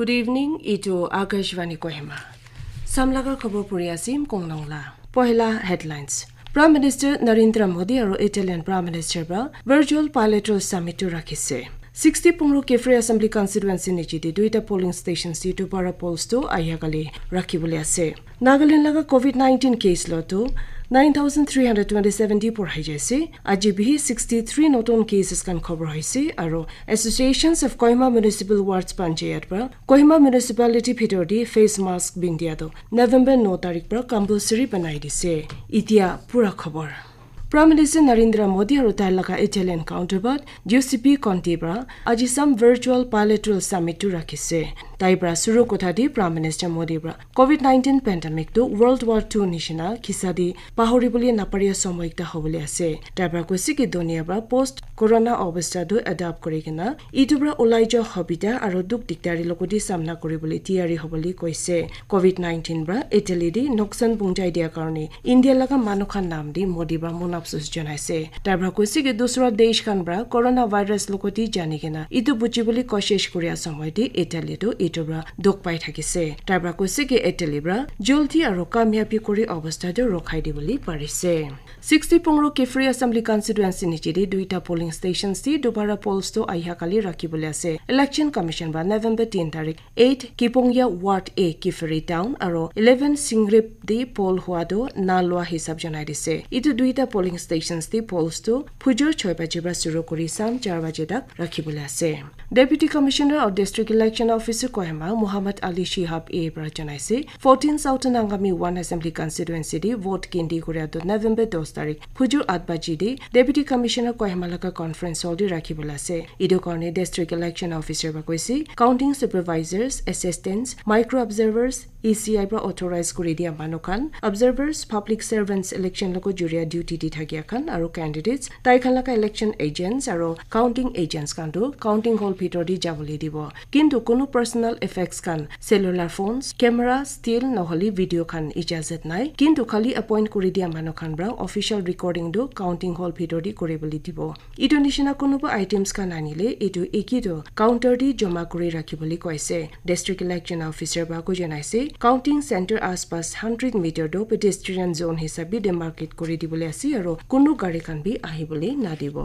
Good evening ইটো আকাশবাণী কহিমা চামলাগৰ খবৰ পঢ়ি আছিম কংলংলা পহিলা headlines prime minister Narendra Modi আৰু ইটালিয়ান প্ৰাইম মিনিষ্টাৰ পৰা ভাৰ্চুৱেল পাইলেটৰ চামিটো ৰাখিছে sixty Pungro Kiphire assembly constituency নিজিতি দুয়োটা পলিং ষ্টেচন চিটো পৰা পলছটো আহিয়াকালি ৰাখিবলৈ আছে নাগালেণ্ড লগা কভিড নাইণ্টিন কেছ লটো 9327 দি পঢ়াই যাইছে আজি বিহি ছিক্সটি থ্ৰী নতুন কেচেছ খান খবৰ হৈছে আৰু associations of Kohima municipal wards পঞ্চায়তৰ পৰা কহিমা মিউনিচিপেলিটিৰ ভিতৰত ফেচ মাস্ক বিন দিয়াটো নৱেম্বৰ ন তাৰিখৰ পৰা কম্পালচৰী বনাই দিছে এতিয়া পূৰা খবৰ প্ৰাইম মিনিষ্টাৰ নৰেন্দ্ৰ মোদী আৰু তাইৰ লগা ইটালিয়ান কাউণ্টাৰ পাৰ্ট ডিউ আজি চাম ভাৰ্চুৱেল পাইলেটৰেল চামিটটো ৰাখিছে তাইৰ পৰা চুৰু কথা দি প্ৰাইম মিনিষ্টাৰ মোদীৰ পৰা কভিড নাইণ্টিন পেণ্ডামিকটো ৱৰ্ল্ড ৱাৰ টু নিচিনা খিচা দি পাহৰিবলৈ নাপাৰিয়া সময়িকতা হবলৈ আছে তাইৰ পৰা কৈছে কি দুনিয়াৰ পৰা পষ্ট কৰোণা অৱস্থাটো এডাপ্ট কৰি কিনে ইটোৰ পৰা ওলাই যোৱা সুবিধা আৰু দুখ দিগদাৰীৰ লগতে চামনা কৰিবলৈ তিয়াৰী হ'ব বুলি কৈছে কভিড নাইণ্টিন পৰা ইটালী দি নোকচান পুঞ্জাই দিয়াৰ কাৰণে ইণ্ডিয়া লগা মানুহখন নাম দি মোদীৰ পৰা মনাফচুচ জনাইছে তাইৰ পৰা কৈছে কি দোচৰা দেশখন পৰা কৰোণা ভাইৰাছ লগতে জানি কিনা ইটো বুজিবলৈ কচেচ কৰিয়া সময়তে ইটালীটো এইটোৰ দুখ পাই থাকিছে তাৰ পৰা কৈছে কি এটেলিৰ পৰা জলধি আৰু কামিয়াপি কৰি অৱস্থাটো ৰখাই দিবলৈ পাৰিছে sixty Pungro Kiphire assembly constituency নীতিৰে দুয়োটা পলিং ষ্টেচন দি দুবাৰা পলছটো আহিয়াকালি ৰাখিবলৈ আছে ইলেকশ্যন কমিশ্যন বা নৱেম্বৰ তিনি তাৰিখ এইট কিপংগীয়া ৱাৰ্ড এ কিফ্ৰি টাউন আৰু ইলেভেন চিংৰিপ দি পল হোৱাটো না লোৱা হিচাপ জনাই দিছে ইটো দুইটা পলিং ষ্টেচন দি পলছটো ফুজৰ ছয় বাজিৰ পৰা চুৰু কৰি চাম চাৰ বাজি তাক ৰাখিবলৈ আছে ডেপুটি কমিশ্যনাৰ আৰু ডিষ্ট্ৰিক্ট ইলেকশ্যন অফিচৰ স্কোৱাৰমা মোহাম্মদ আলী শ্বিহাব এ পৰা জনাইছে fourteen south Angami one assembly কনষ্টিটুৱেঞ্চিদি ভোট কেন্দ্ৰ কৰিয়াটো নৱেম্বৰ দহ তাৰিখ ফুজুৰ আঠ বাজিদি ডেপুটি কমিশ্যনাৰ কোৱাহেমালৈকে কনফাৰেন্স হলদি ৰাখিবলৈ আছে ইটো কাৰণে ডিষ্ট্ৰিক্ট ইলেকশ্যন অফিচাৰ পৰা কৈছে counting supervisors assistants micro' observers E C আইৰ পৰা অথৰাইজ কৰি দিয়া মানুহ খান অবজাৰ্ভাৰ্ছ পাব্লিক ছাৰ্ভেণ্টছ ইলেকশ্যন লগত জৰিয়া ডিউটি দি থাকিয়া খান আৰু কেণ্ডিডেটছ তাইখানলৈকে ইলেকশ্যন এজেণ্টছ আৰু কাউণ্টিং এজেণ্টছ যাবলৈ দিব কিন্তু প্ৰফেচনেল এফেক্টছ খান চেলুলাৰ ফোনছ কেমেৰা ষ্টিল নহ'লে ভিডিঅ' খান ইজাজত নাই কিন্তু খালী এপইণ্ট কৰি দিয়া মানুহ খান পৰা অফিচিয়েল ৰেকৰ্ডিংটো কাউণ্টিং হল ভিতৰতে কৰিবলৈ দিব ইটো নিচিনা কোনোবা আইটেমছ খান আনিলে এইটো একেইটো কাউণ্টাৰ দি জমা কৰি ৰাখিবলৈ কৈছে ডিষ্ট্ৰিক্ট ইলেকশ্যন অফিচাৰ বাকো জনাইছে কাউণ্টিং চেণ্টাৰ আছ পাছ হাণ্ড্ৰেড মিটাৰটো পেডেষ্ট্ৰিয়ান জ'ন হিচাপে ডেমাৰ্কেট কৰি দিবলৈ আছে আৰু কোনো গাড়ী খান বি আহিবলৈ নাদিব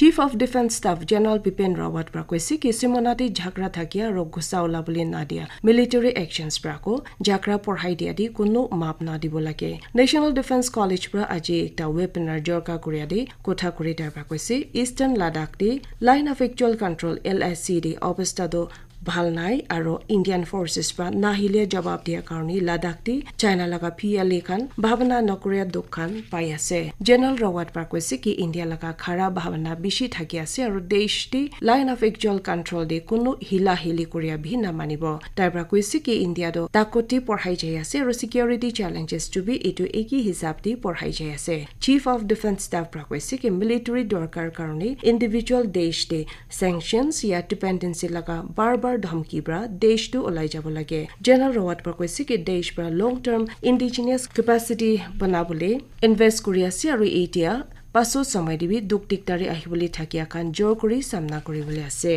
chief of defence staff general Bipin Rawat পৰা কৈছে কিছুমানতে ঝাকৰা থাকি আৰু গুচা ওলা বুলি নাদিয়া মিলিটেৰী একশ্যনছ পৰা আকৌ ঝাকৰা পঢ়াই দিয়া দি কোনো মাপ নাদিব লাগে নেশ্যনেল ডিফেন্স কলেজ পৰা আজি এটা ৱেপেনাৰ জৰকা কৰি আদি কথা কৰি তাৰ পৰা কৈছে ইষ্টাৰ্ণ লাডাখ দি line of actual control L A C দি অৱস্থাটো ভাল নাই আৰু ইণ্ডিয়ান ফৰ্চেছ পৰা নাহিলে জবাব দিয়াৰ কাৰণে লাডাখটি চাইনা লগা পি এল খান ভাৱনা নকৰীয়া দুখান পাই আছে জেনেৰেল ৰৱাট পৰা কৈছে কি ইণ্ডিয়া লগা খাৰা ভাৱনা বেছি থাকি আছে আৰু দেশটি লাইন অফ একজুৱেল কণ্ট্ৰল দি কোনো হিলা হিলি কৰিয়া ভি নামানিব তাৰ পৰা কৈছে কি ইণ্ডিয়াটো তাকতি পঢ়াই যায় আছে আৰু ছিকিউৰিটি চেলেঞ্জেছটো বি এইটো একি হিচাপ দি পঢ়াই যায় আছে চিফ অফ ডিফেন্স ষ্টাফ পৰা কৈছে কি মিলিটেৰী দৰকাৰ কাৰণে ইণ্ডিভিজুৱেল দেশ দি চেংচনছ ইয়াৰ ডিপেণ্ডেঞ্চি লগা বাৰ বাৰ পোৱাৰ ধমকিৰ পৰা দেশটো ওলাই যাব লাগে জেনেৰেল ৰৱাটপুৰ কৈছে কি দেশ পৰা লং টাৰ্ম ইণ্ডিজিনিয়াছ কেপাচিটি বনাবলৈ ইনভেষ্ট কৰি আছে আৰু এতিয়া পাছত সময় দিবি দুখ দিগদাৰি আহিবলৈ থাকি আখান জোৰ কৰি চামনা কৰিবলৈ আছে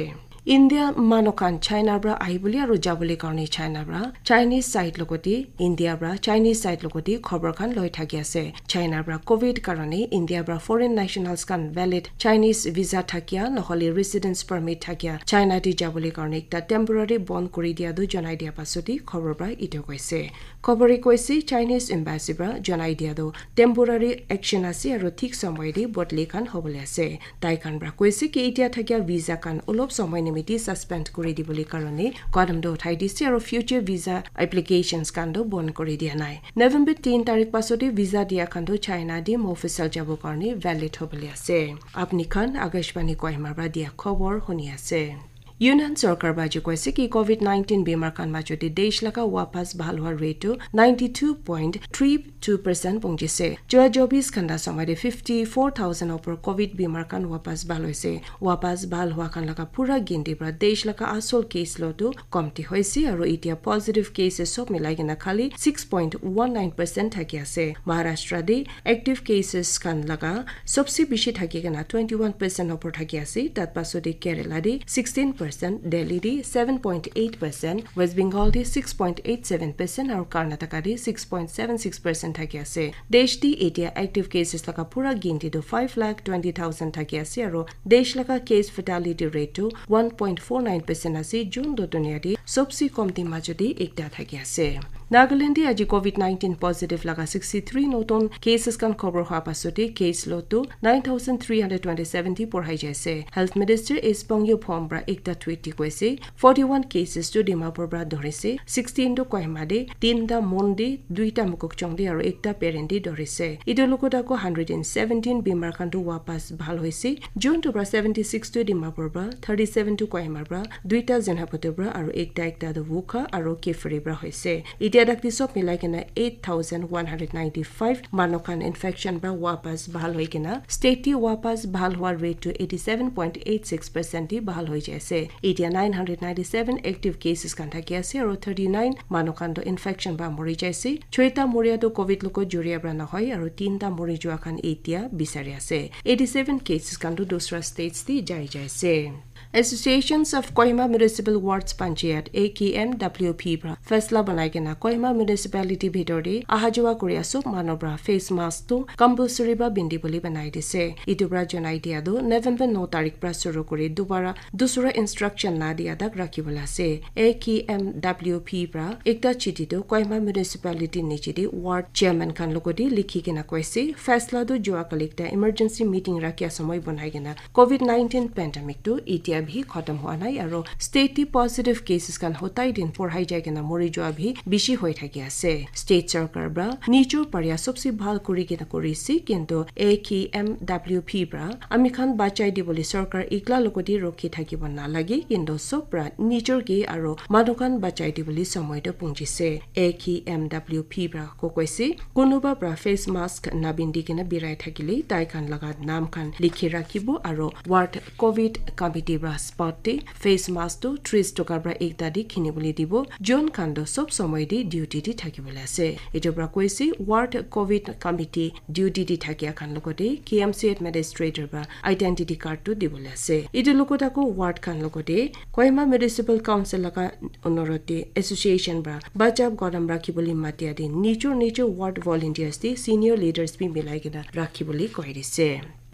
ইণ্ডিয়া মানুহ কাৰণ চাইনাৰ পৰা আহিবলৈ আৰু যাবলৈ কাৰণে চাইনাৰ পৰা চাইনিজ চাইড লগতে ইণ্ডিয়াৰ পৰা চাইনিজ চাইড লগতে খবৰ খান লৈ থাকি আছে চাইনাৰ পৰা কভিড কাৰণে ইণ্ডিয়াৰ পৰা ফৰেইন নেশ্যনেলচ খান ভেলিড চাইনিজ ভিজা থাকিয়া নহ'লে ৰেচিডেঞ্চ পাৰ্মিট থাকিয়া চাইনাদি যাবলৈ কাৰণে এটা টেম্পৰৰী বন্ধ কৰি দিয়াটো জনাই দিয়াৰ পাছতে খবৰ পৰা ইটো কৈছে খবৰে কৈছে চাইনিজ এম্বাচীৰ পৰা জনাই দিয়াটো টেম্পৰাৰী একশ্যন আছে আৰু ঠিক সময়েদি বদলি খান হ'বলৈ আছে তাই খান পৰা কৈছে কি এতিয়া থাকিয়া ভিজা খান অলপ সময় কমিটি ছাছপেণ্ড কৰি দিবলৈ কাৰণে কদমটো উঠাই দিছে আৰু ফিউচাৰ ভিজা এপ্লিকেশ্যনছ কাণ্ডো বন্ধ কৰি দিয়া নাই নৱেম্বৰ তিনি তাৰিখ পাছতে ভিজা দিয়া কাণ্ডো চাইনা দি মফিচাল যাব কাৰণে ভেলিড হ'বলৈ আছে আপুনি খান আকাশবাণী কহিমাৰ পৰা দিয়া খবৰ শুনি আছে ইউনিয়ন চৰকাৰ বাজি কৈছে কি কভিড নাইণ্টিন বেমাৰ কাৰণ মাজতে দেশ লাখা ৱাপাছ ভাল হোৱাৰ ৰেটটো ninety two point three two percent পুঞ্জিছে যোৱা চৌবিছ ঘণ্টা সময়তে ফিফটি ফ'ৰ থাউজেণ্ডৰ ওপৰত কভিড বেমাৰ কাৰণ ৱাপাছ ভাল হৈছে ৱাপাছ ভাল হোৱা কাৰণ লগা পূৰা গিনটিৰ পৰা দেশ লাখা আচল কেচ লোৱাটো কমটি হৈছে আৰু এতিয়া পজিটিভ কেচে চব মিলাই কিনে খালী six point one nine percent থাকি আছে মহাৰাষ্ট্ৰদি এক্টিভ কেচেছ কাৰণ লগা চবচে বেছি থাকি কিনা টুৱেণ্টি ওৱান পাৰ্চেণ্টৰ থাকি আছে পাৰ্চেণ্ট দিল্লী দি seven point eight percent West Bengal দি six point eight seven percent আৰু কৰ্ণাটকা দি six point seven six percent থাকি আছে দেশ দি এতিয়া এক্টিভ কেচেছ লগা পূৰা গিনটিটো ফাইভ লাখ টুৱেণ্টি থাউজেণ্ড থাকি আছে আৰু দেশ লগা কেছ ফেটালিটি ৰেটটো one point four nine percent আছে জুন দুটনীয়া দি চবচে কমটি মাজতে একটা থাকি আছে Nagaland aji COVID-19 positive laga 63 noton cases kan cover ha pasote case lot 9327 por hai jese health minister is pongyo pombra ekta tweet kwese 41 cases to dimapur bra dorese 16 do koimade 3 da mondi 2 ta mukok chongde aro ekta parenti dorese idolokota ko 117 bimar kan do wapas bhal hoise june to bra 76 to dimapur bra 37 to koimar bra 2 ta jenha potebra aro ekta ekta do vuka aro kefre bra hoise এতিয়া দেখ দিছোঁ মিলাই কিনে eight thousand one hundred ninety five মানুহখন infection বা ৱাপাচ ভাল হৈ কিনে ষ্টেটি ৱাপাচ ভাল হোৱাৰ ৰেটটো eighty seven point eight six পাৰ্চেণ্টেই ভাল হৈ যায় আছে এতিয়া nine hundred ninety seven active cases খান থাকি আছে আৰু থাৰ্টি নাইন মানুহখানটো ইনফেকশ্যন বা মৰি যাইছে ছয়টা মৰিয়াটো কভিড লোকত জৰিয়া পৰা নহয় আৰু তিনিটা মৰি যোৱাখন এতিয়া বিচাৰি আছে এইটি ছেভেন কেচেছ খানটো দোচৰা ষ্টেটছ দি যাই যাইছে Associations of Koima Municipal Wards Panchayat AKMWP bra first la banai kena Koima Municipality bhitor de ahajwa kori asu manobra face mask tu compulsory ba bindi boli banai dise itu bra jan idea do November 9 tarikh bra suru kori dubara dusura instruction na dia dak rakhi bola se AKMWP bra ekta chiti do Koima Municipality ni chiti ward chairman kan logodi likhi kena koise first la do jwa kolekta emergency meeting rakhi asamoi banai kena COVID-19 pandemic tu itia এতিয়া ভি খতম হোৱা নাই আৰু ষ্টেটি positive cases কান হতাই দিন পঢ়াই যায় কেনে মৰি যোৱা ভি বেছি হৈ থাকি আছে ষ্টেট চৰকাৰ পৰা নিজৰ পাৰিয়া চবচে ভাল কৰি কেনে কৰিছে কিন্তু এ কি এম ডাব্লিউ পি পৰা আমি খান বাচাই দিবলৈ চৰকাৰ একলা লগতে ৰখি থাকিব নালাগে কিন্তু চব পৰা নিজৰ গে আৰু মানুহ খান বাচাই দিবলৈ সময়তো পুঞ্জিছে এ কি এম ডাব্লিউ পি পৰা কো কৈছে কোনোবা পৰা ফেচ মাস্ক নাবিন্দি কেনে বিৰাই থাকিলেই তাইখান লগা নাম খান লিখি ৰাখিব আৰু ৱাৰ্ড কভিড কমিটিৰ পৰা স্পটে ফেচ মাস্কটো ত্ৰিশ টকাৰ পৰা একতা দি কিনিবলৈ দিব জন কাণ্ড চব সময় দি ডিউটি দি থাকিবলৈ আছে এতিয়াৰ পৰা কৈছে ৱাৰ্ড কভিড কমিটি ডিউটি দি থাকি এখন লগতে কে এম চি এড মেজিষ্ট্ৰেটৰ পৰা আইডেণ্টিটি কাৰ্ডটো দিবলৈ আছে এইটো লগত আকৌ ৱাৰ্ড খান লগতে কয়মা মিউনিচিপেল কাউন্সিল লগা অনুৰোধে এছ'চিয়েচন পৰা বাজাব গদম ৰাখিবলৈ মাতি আদি নিজৰ নিজৰ ৱাৰ্ড ভলণ্টিয়াৰ্ছ দি ছিনিয়ৰ লিডাৰ্ছ বি মিলাই কিনে ৰাখিবলৈ কৈ দিছে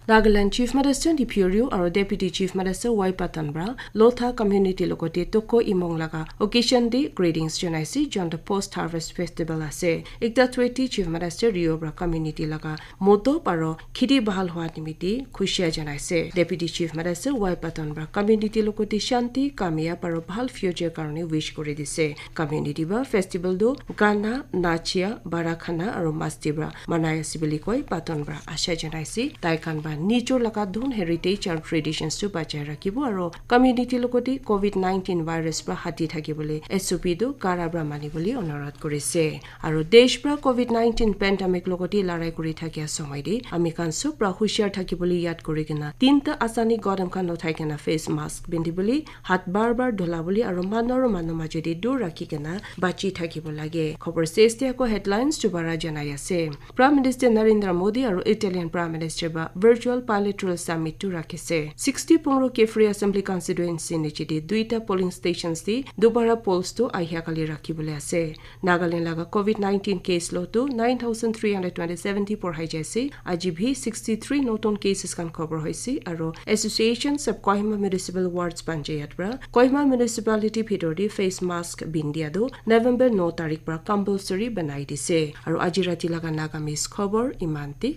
Nagaland Chief Medicine di Puriu aro Deputy Chief Medicine Wai Patanbra, Lotha Community loko te toko imong laga. Occasion di greetings chenai si John the Post Harvest Festival ase. Ikta tweti Chief Medicine Rio Bra Community laga. Moto paro kiri bahal huwa nimiti khushya chenai se. Deputy Chief Medicine Wai Patanbra Community loko te shanti kamiya paro bahal future karne wish kore di se. Community ba festival do gana, nachia, barakhana aro masti bra. Manaya sibili koi Patanbra asya chenai si taikan ba. বা নিজৰ লগা ধুন heritage আৰু ট্ৰেডিশ্যনছটো বজাই ৰাখিব আৰু কমিউনিটিৰ লগতে covid nineteen virus পৰা হাতি থাকিবলৈ এছ অ'পিটো কাৰাবৰা মানিবলৈ অনুৰোধ কৰিছে আৰু দেশপৰা কভিড নাইণ্টিন পেণ্ডামিক লগতে লৰাই কৰি থকা সময়তে আমি কাঞ্চো পৰা হুঁচিয়াৰ থাকিবলৈ ইয়াত কৰি কিনে তিনিটা আচানি গৰম খান নুঠাই কিনে ফেচ মাস্ক পিন্ধিবলৈ হাত বাৰ বাৰ ধলাবলৈ আৰু মানৰ মানুহ মাজেদি দূৰ ৰাখি কিনে বাচি থাকিব লাগে খবৰ চেষ্টি আকৌ হেডলাইন দুবাৰ জনাই আছে প্ৰাইম মিনিষ্টাৰ নৰেন্দ্ৰ মোদী আৰু ইটালিয়ান প্ৰাইম মিনিষ্টাৰ বা ভাৰ্চুৱেল বাইলেটেৰেল চামিটটো ৰাখিছে sixty Pungro Kiphire assembly constituency নিচিটি দুয়োটা পলিং ষ্টেচনছ দি দুবাৰ পলছটো আহিয়াকালি ৰাখিবলৈ আছে নাগালেণ্ড লগা কভিড নাইণ্টিন কেছ লটো nine thousand three hundred twenty seventy পঢ়াই যাইছে আজি ভি ছিক্সটি থ্ৰী নতুন কেচেছ খান খবৰ হৈছে আৰু associations of Kohima municipal wards panchayat পৰা কহিমা মিউনিচিপেলিটিৰ ভিতৰত ফেচ মাস্ক বিন দিয়াটো নৱেম্বৰ ন তাৰিখ পৰা কম্পালচৰি বনাই দিছে আৰু আজি ৰাতি লগা নাগামিজ খবৰ ইমানতে